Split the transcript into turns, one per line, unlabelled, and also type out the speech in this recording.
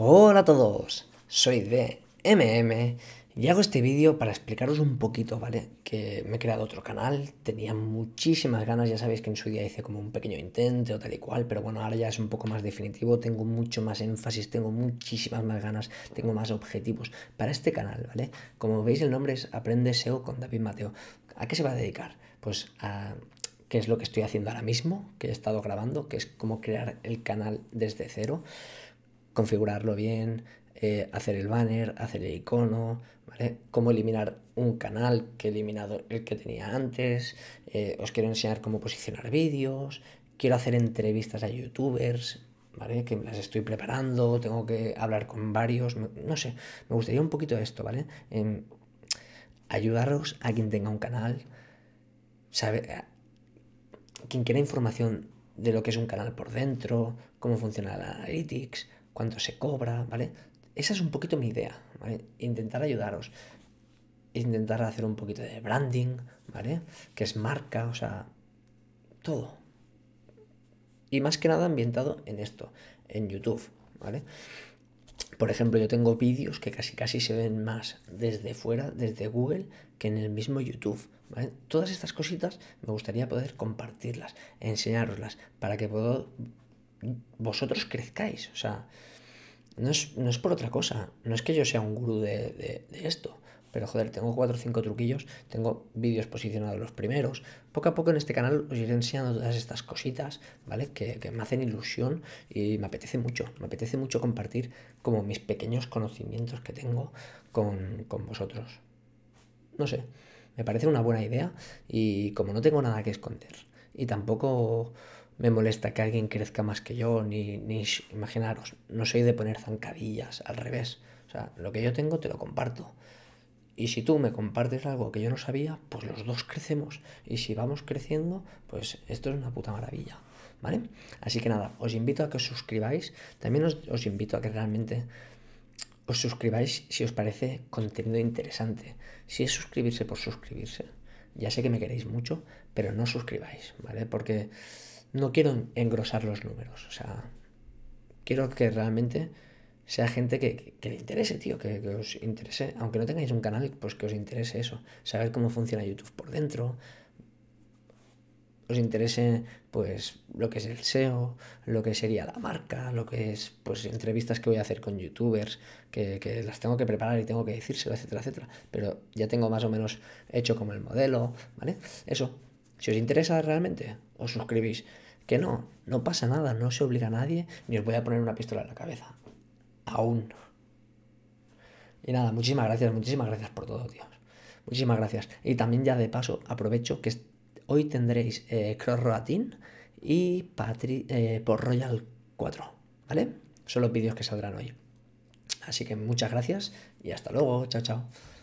Hola a todos, soy de MM y hago este vídeo para explicaros un poquito, ¿vale? Que me he creado otro canal, tenía muchísimas ganas, ya sabéis que en su día hice como un pequeño intento o tal y cual, pero bueno, ahora ya es un poco más definitivo, tengo mucho más énfasis, tengo muchísimas más ganas, tengo más objetivos para este canal, ¿vale? Como veis el nombre es Aprende SEO con David Mateo. ¿A qué se va a dedicar? Pues a qué es lo que estoy haciendo ahora mismo, que he estado grabando, que es cómo crear el canal desde cero configurarlo bien, eh, hacer el banner, hacer el icono, ¿vale? Cómo eliminar un canal que he eliminado el que tenía antes, eh, os quiero enseñar cómo posicionar vídeos, quiero hacer entrevistas a youtubers, ¿vale? Que las estoy preparando, tengo que hablar con varios, no sé, me gustaría un poquito esto, ¿vale? Em, ayudaros a quien tenga un canal, sabe, quien quiera información de lo que es un canal por dentro, cómo funciona la analytics, cuánto se cobra, ¿vale? Esa es un poquito mi idea, ¿vale? Intentar ayudaros, intentar hacer un poquito de branding, ¿vale? Que es marca, o sea, todo. Y más que nada ambientado en esto, en YouTube, ¿vale? Por ejemplo, yo tengo vídeos que casi casi se ven más desde fuera, desde Google, que en el mismo YouTube. ¿vale? Todas estas cositas me gustaría poder compartirlas, enseñaroslas, para que puedo vosotros crezcáis. O sea, no es, por otra cosa. No es que yo sea un gurú de, esto. Pero joder, tengo cuatro o cinco truquillos, tengo vídeos posicionados los primeros. Poco a poco en este canal os iré enseñando todas estas cositas, ¿vale? Que, me hacen ilusión y me apetece mucho. Me apetece mucho compartir como mis pequeños conocimientos que tengo con, con vosotros. No sé, me parece una buena idea y como no tengo nada que esconder y tampoco me molesta que alguien crezca más que yo, ni, ni imaginaros, no soy de poner zancadillas, al revés. O sea, lo que yo tengo te lo comparto. Y si tú me compartes algo que yo no sabía, pues los dos crecemos. Y si vamos creciendo, pues esto es una puta maravilla. ¿Vale? Así que nada, os invito a que os suscribáis. También os, os invito a que realmente os suscribáis si os parece contenido interesante. Si es suscribirse por suscribirse, ya sé que me queréis mucho, pero no suscribáis, ¿vale? Porque no quiero engrosar los números, o sea, quiero que realmente sea gente que, le interese, tío, que, que, os interese, aunque no tengáis un canal, pues que os interese eso, saber cómo funciona YouTube por dentro, os interese, pues, lo que es el SEO, lo que sería la marca, lo que es, pues, entrevistas que voy a hacer con youtubers, que, las tengo que preparar y tengo que decírselo, etcétera, etcétera, pero ya tengo más o menos hecho como el modelo, ¿vale? Eso, si os interesa realmente, os suscribís. Que no, no pasa nada, no se obliga a nadie, ni os voy a poner una pistola en la cabeza. Aún. Y nada, muchísimas gracias, muchísimas gracias por todo, tíos. Muchísimas gracias. Y también ya de paso, aprovecho que hoy tendréis eh, Cross y Patri eh, por Royal 4, ¿vale? Son los vídeos que saldrán hoy. Así que muchas gracias y hasta luego. Chao, chao.